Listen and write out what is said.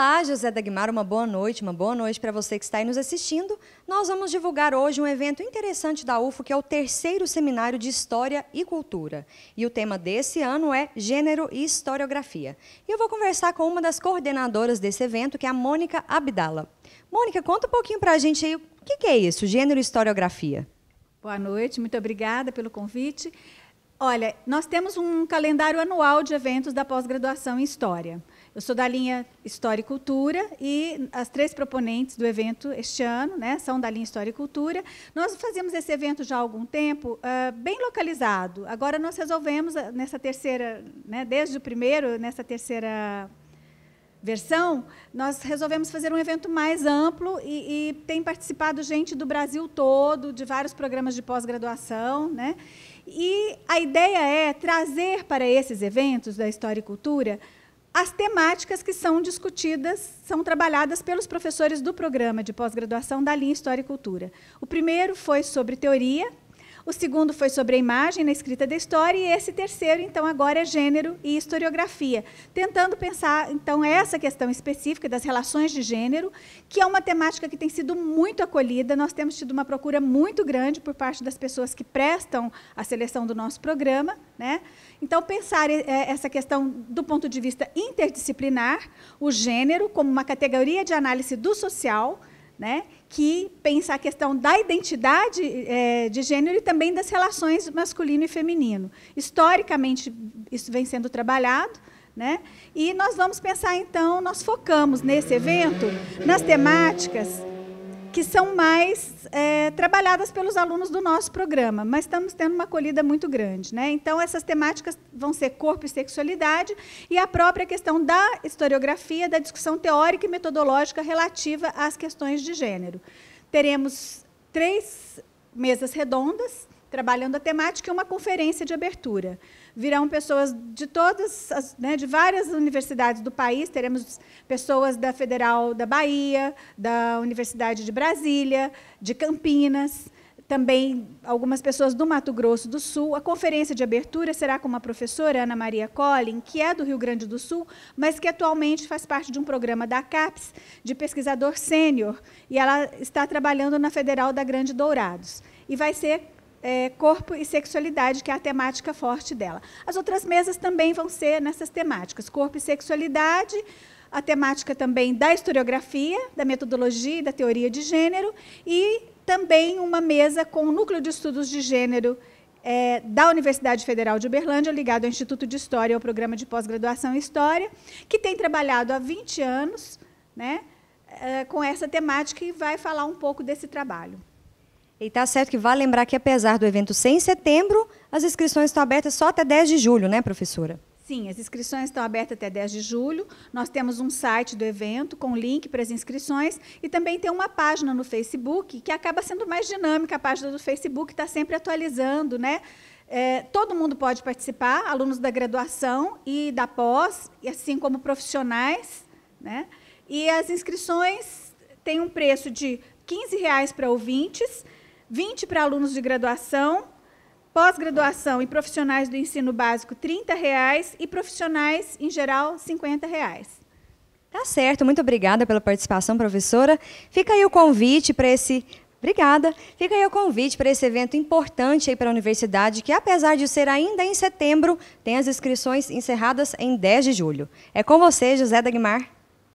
Olá, José Dagmar, uma boa noite, uma boa noite para você que está aí nos assistindo. Nós vamos divulgar hoje um evento interessante da UFO, que é o terceiro seminário de História e Cultura. E o tema desse ano é Gênero e Historiografia. E eu vou conversar com uma das coordenadoras desse evento, que é a Mônica Abdala. Mônica, conta um pouquinho para a gente aí, o que é isso, Gênero e Historiografia? Boa noite, muito obrigada pelo convite. Olha, nós temos um calendário anual de eventos da pós-graduação em História. Eu sou da linha História e Cultura e as três proponentes do evento este ano né, são da linha História e Cultura. Nós fazemos esse evento já há algum tempo, uh, bem localizado. Agora nós resolvemos, ah, nessa terceira, né, desde o primeiro, nessa terceira versão, nós resolvemos fazer um evento mais amplo e, e, tem participado gente do Brasil todo, de vários programas de pós-graduação. Né? E a ideia é trazer para esses eventos da História e Cultura as temáticas que são discutidas são trabalhadas pelos professores do programa de pós-graduação da linha História e Cultura. O primeiro foi sobre teoria, o segundo foi sobre a imagem na escrita da história e esse terceiro, então, agora é gênero e historiografia, tentando pensar, então, essa questão específica das relações de gênero, que é uma temática que tem sido muito acolhida, nós temos tido uma procura muito grande por parte das pessoas que prestam a seleção do nosso programa, né? Então, pensar eh, essa questão do ponto de vista interdisciplinar, o gênero como uma categoria de análise do social, né, que pensa a questão da identidade é, de gênero e também das relações masculino e feminino. Historicamente, isso vem sendo trabalhado, né? E nós vamos pensar, então, nós focamos nesse evento nas temáticas que são mais é, trabalhadas pelos alunos do nosso programa, mas estamos tendo uma colhida muito grande. Né? Então, essas temáticas vão ser corpo e sexualidade e a própria questão da historiografia, da discussão teórica e metodológica relativa às questões de gênero. Teremos três mesas redondas, trabalhando a temática e uma conferência de abertura. Virão pessoas de todas, as, né, de várias universidades do país, teremos pessoas da Federal da Bahia, da Universidade de Brasília, de Campinas, também algumas pessoas do Mato Grosso do Sul. A conferência de abertura será com uma professora, Ana Maria Collin, que é do Rio Grande do Sul, mas que atualmente faz parte de um programa da CAPES, de pesquisador sênior, e ela está trabalhando na Federal da Grande Dourados. E vai ser é, corpo e sexualidade, que é a temática forte dela. As outras mesas também vão ser nessas temáticas, corpo e sexualidade, a temática também da historiografia, da metodologia e da teoria de gênero, e também uma mesa com o Núcleo de Estudos de Gênero é, da Universidade Federal de Uberlândia, ligado ao Instituto de História e ao Programa de Pós-Graduação em História, que tem trabalhado há 20 anos né, é, com essa temática e vai falar um pouco desse trabalho. E está certo que vale lembrar que, apesar do evento ser em setembro, as inscrições estão abertas só até 10 de julho, né, professora? Sim, as inscrições estão abertas até 10 de julho. Nós temos um site do evento com link para as inscrições e também tem uma página no Facebook que acaba sendo mais dinâmica. A página do Facebook está sempre atualizando, né? É, todo mundo pode participar, alunos da graduação e da pós, e assim como profissionais, né? E as inscrições têm um preço de R$ 15 para ouvintes 20 para alunos de graduação, pós-graduação e profissionais do ensino básico, R$ reais e profissionais, em geral, R$ reais. Tá certo, muito obrigada pela participação, professora. Fica aí o convite para esse Obrigada. Fica aí o convite para esse evento importante aí para a universidade, que apesar de ser ainda em setembro, tem as inscrições encerradas em 10 de julho. É com você, José Dagmar.